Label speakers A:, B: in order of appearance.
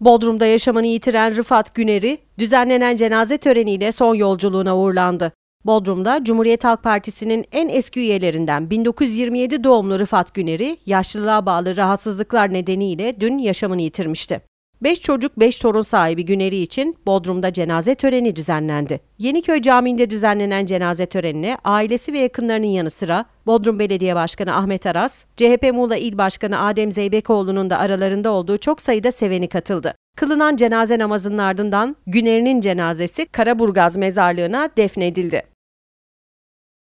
A: Bodrum'da yaşamını yitiren Rıfat Güner'i düzenlenen cenaze töreniyle son yolculuğuna uğurlandı. Bodrum'da Cumhuriyet Halk Partisi'nin en eski üyelerinden 1927 doğumlu Rıfat Güner'i yaşlılığa bağlı rahatsızlıklar nedeniyle dün yaşamını yitirmişti. Beş çocuk beş torun sahibi Güneri için Bodrum'da cenaze töreni düzenlendi. Yeniköy Camii'nde düzenlenen cenaze törenine ailesi ve yakınlarının yanı sıra Bodrum Belediye Başkanı Ahmet Aras, CHP Muğla İl Başkanı Adem Zeybekoğlu'nun da aralarında olduğu çok sayıda seveni katıldı. Kılınan cenaze namazının ardından Güner'in cenazesi Karaburgaz mezarlığına defnedildi.